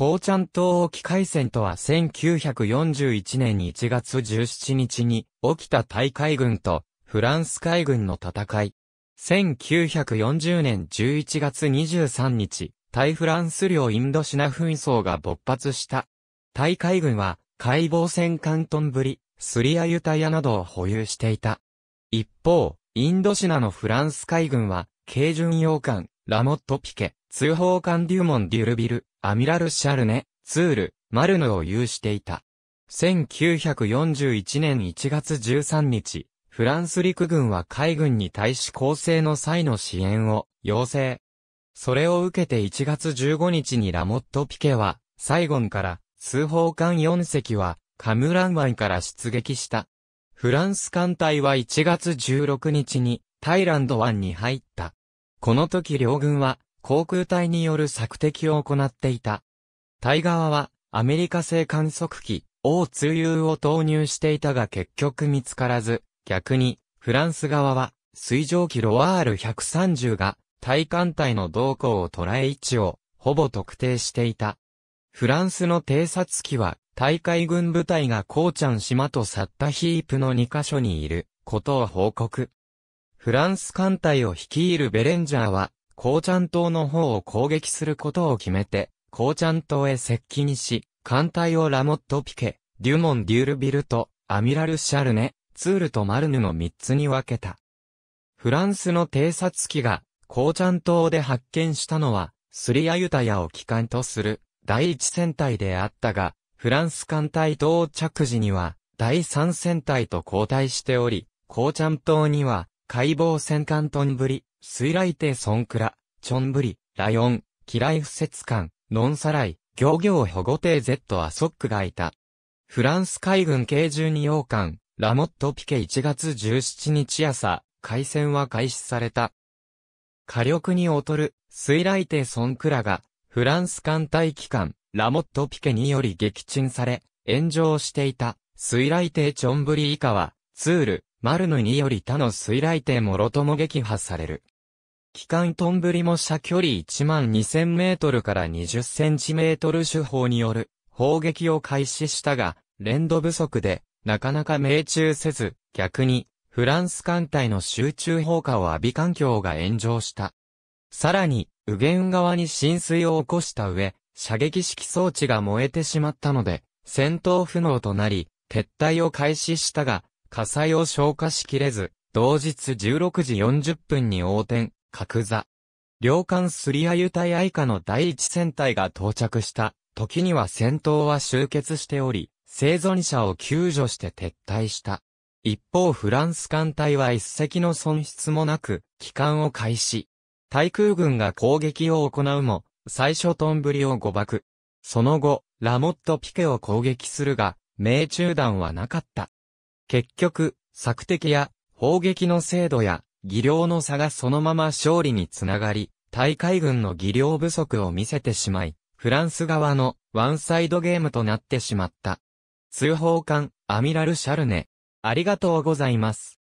高ちゃん島沖海戦とは1941年1月17日に起きた大海軍とフランス海軍の戦い。1940年11月23日、大フランス領インドシナ紛争が勃発した。大海軍は、海防戦関トンブリ、スリアユタヤなどを保有していた。一方、インドシナのフランス海軍は、軽巡洋艦、ラモットピケ、通報艦デュモン・デュルビル、アミラル・シャルネ、ツール、マルヌを有していた。1941年1月13日、フランス陸軍は海軍に対し攻勢の際の支援を要請。それを受けて1月15日にラモット・ピケは、サイゴンから通報艦4隻はカムラン湾から出撃した。フランス艦隊は1月16日にタイランド湾に入った。この時両軍は航空隊による索敵を行っていた。タイ側はアメリカ製観測機 O2U を投入していたが結局見つからず、逆にフランス側は水上機ロワール130が対艦隊の動向を捉え位置をほぼ特定していた。フランスの偵察機は大海軍部隊がコーチャン島とサッタヒープの2カ所にいることを報告。フランス艦隊を率いるベレンジャーはウチャン島の方を攻撃することを決めて、ウチャン島へ接近し、艦隊をラモット・ピケ、デュモン・デュールビルと、アミラル・シャルネ、ツールとマルヌの3つに分けた。フランスの偵察機が、ウチャン島で発見したのは、スリアユタヤを機関とする第一戦隊であったが、フランス艦隊到着時には、第三戦隊と交代しており、ウチャン島には、解剖戦艦トンブリ、水雷艇ソンクラ、チョンブリ、ライオン、機雷不節艦、ノンサライ、漁業保護艇 Z アソックがいた。フランス海軍系12王艦、ラモット・ピケ1月17日朝、海戦は開始された。火力に劣る、水雷艇ソンクラが、フランス艦隊機関、ラモット・ピケにより撃沈され、炎上していた、水雷艇チョンブリ以下は、ツール、マルヌにより他の水雷艇もろとも撃破される。機関トンブリも射距離1万2000メートルから20センチメートル手法による砲撃を開始したが、連動不足で、なかなか命中せず、逆に、フランス艦隊の集中砲火を浴び環境が炎上した。さらに、右舷側に浸水を起こした上、射撃式装置が燃えてしまったので、戦闘不能となり、撤退を開始したが、火災を消火しきれず、同日16時40分に横転、角座。両艦スリアユタイアイカの第一戦隊が到着した時には戦闘は終結しており、生存者を救助して撤退した。一方フランス艦隊は一隻の損失もなく、帰還を開始。対空軍が攻撃を行うも、最初トンブリを誤爆。その後、ラモット・ピケを攻撃するが、命中弾はなかった。結局、索敵や砲撃の精度や技量の差がそのまま勝利につながり、大海軍の技量不足を見せてしまい、フランス側のワンサイドゲームとなってしまった。通報官、アミラル・シャルネ。ありがとうございます。